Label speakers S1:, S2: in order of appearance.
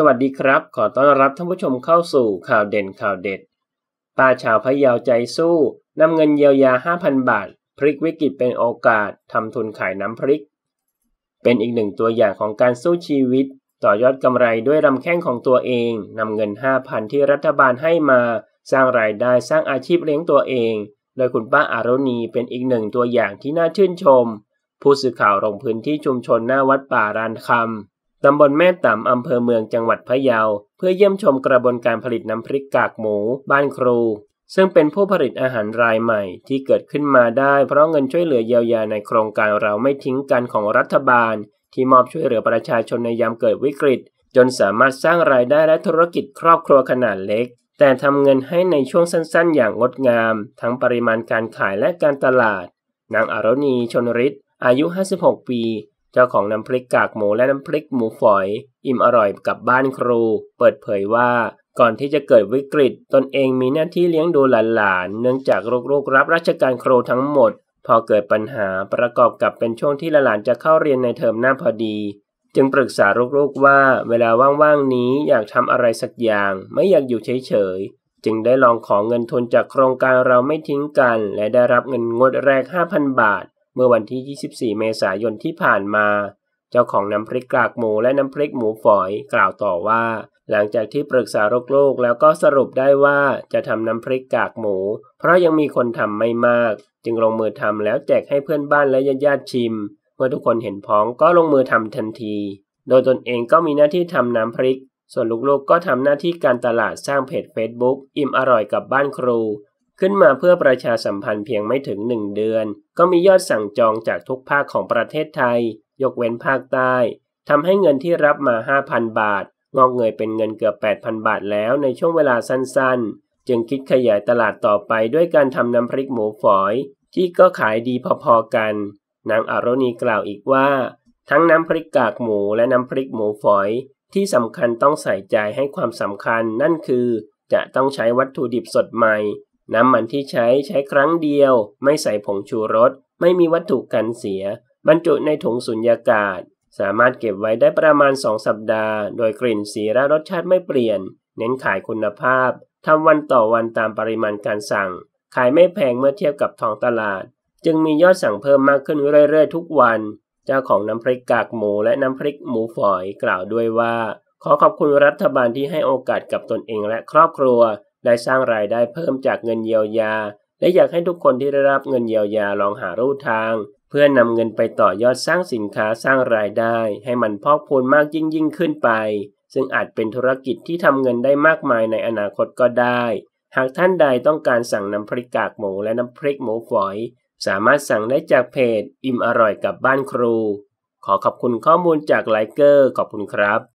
S1: สวัสดีครับขอต้อนรับท่านผู้ชมเข้าสู่ข่าวเด่นข่าวเด็ดป้าชาวพะเยาใจสู้นำเงินเยียวยา 5,000 บาทพลิกวิกฤตเป็นโอกาสทำทุนขายน้ำพริก เป็นอีกหนึ่งตัวอย่างของการสู้ชีวิต ต่อยอดกำไรด้วยลำแข้งของตัวเองนำเงิน 5,000 ที่รัฐบาลให้มาสร้างรายได้สร้างอาชีพเลี้ยงตัวเองโดยคุณป้าอารุณีเป็นอีกหนึ่งตัวอย่างที่น่าชื่นชม ผู้สื่อข่าวลงพื้นที่ชุมชนหน้าวัดป่ารานคำตำบลแม่ต่ำอำเภอเมืองจังหวัดพะเยาเพื่อเยี่ยมชมกระบวนการผลิตน้ำพริกกากหมูบ้านครู ซึ่งเป็นผู้ผลิตอาหารรายใหม่ ที่เกิดขึ้นมาได้เพราะเงินช่วยเหลือเยียวยาในโครงการเราไม่ทิ้งกันของรัฐบาล ที่มอบช่วยเหลือประชาชนในยามเกิดวิกฤต จนสามารถสร้างรายได้และธุรกิจครอบครัวขนาดเล็ก แต่ทำเงินให้ในช่วงสั้น ๆ อย่างงดงาม ทั้งปริมาณการขายและการตลาดนางอารณีชนฤทธิ์อายุ56ปีเจ้าของน้ำพริกกากหมูและน้ำพริกหมูฝอย อิ่มอร่อยกับบ้านครู เปิดเผยว่า ก่อนที่จะเกิดวิกฤต ตนเองมีหน้าที่เลี้ยงดูหลานๆ เนื่องจากลูกๆรับราชการครูทั้งหมด พอเกิดปัญหาประกอบกับเป็นช่วงที่หลานจะเข้าเรียนในเทอมหน้าพอดี จึงปรึกษาลูกๆว่า เวลาว่างๆนี้อยากทำอะไรสักอย่าง ไม่อยากอยู่เฉยๆจึงได้ลองของเงินทุนจากโครงการเราไม่ทิ้งกัน และได้รับเงินงดแรก 5,000 บาทเมื่อวันที่ 24 เมษายนที่ผ่านมา เจ้าของน้ำพริกกากหมูและน้ำพริกหมูฝอยกล่าวต่อว่า หลังจากที่ปรึกษาโลกแล้วก็สรุปได้ว่าจะทำน้ำพริกกากหมู เพราะยังมีคนทำไม่มาก จึงลงมือทำแล้วแจกให้เพื่อนบ้านและญาติชิม เมื่อทุกคนเห็นพ้องก็ลงมือทำทันที โดยตนเองก็มีหน้าที่ทำน้ำพริก ส่วนลูกๆกก็ทำหน้าที่การตลาดสร้างเพจ Facebook อิ่มอร่อยกับบ้านครูขึ้นมาเพื่อประชาสัมพันธ์เพียงไม่ถึง 1 เดือน ก็มียอดสั่งจองจากทุกภาคของประเทศไทย ยกเว้นภาคใต้ทำให้เงินที่รับมา 5,000 บาท งอกเงยเป็นเงินเกือบ8,000 บาทแล้วในช่วงเวลาสั้นๆ จึงคิดขยายตลาดต่อไปด้วยการทำน้ำพริกหมูฝอย ที่ก็ขายดีพอๆกันนางอารณีกล่าวอีกว่า ทั้งน้ำพริกกากหมูและน้ำพริกหมูฝอย ที่สำคัญต้องใส่ใจให้ความสำคัญนั่นคือ จะต้องใช้วัตถุดิบสดใหม่น้ำมันที่ใช้ใช้ครั้งเดียว ไม่ใส่ผงชูรสไม่มีวัตถุกันเสีย บรรจุในถุงสุญญากาศ สามารถเก็บไว้ได้ประมาณ 2 สัปดาห์ โดยกลิ่นสีและรสชาติไม่เปลี่ยน เน้นขายคุณภาพ ทำวันต่อวันตามปริมาณการสั่ง ขายไม่แพงเมื่อเทียบกับท้องตลาด จึงมียอดสั่งเพิ่มมากขึ้นเรื่อยๆทุกวัน เจ้าของน้ำพริกกากหมูและน้ำพริกหมูฝอยกล่าวด้วยว่า ขอขอบคุณรัฐบาลที่ให้โอกาสกับตนเองและครอบครัวและสร้างรายได้เพิ่มจากเงินเยียวยา และอยากให้ทุกคนที่ได้รับเงินเยียวยาลองหารูทาง เพื่อนำเงินไปต่อยอดสร้างสินค้าสร้างรายได้ ให้มันพอกพูนมากยิ่งยิ่งขึ้นไป ซึ่งอาจเป็นธุรกิจที่ทำเงินได้มากมายในอนาคตก็ได้ หากท่านใดต้องการสั่งน้ำพริกกากหมูและน้ำพริกหมูฝอย สามารถสั่งได้จากเพจอิ่มอร่อยกับบ้านครู ขอขอบคุณข้อมูลจากไลเกอร์ ขอบคุณครับ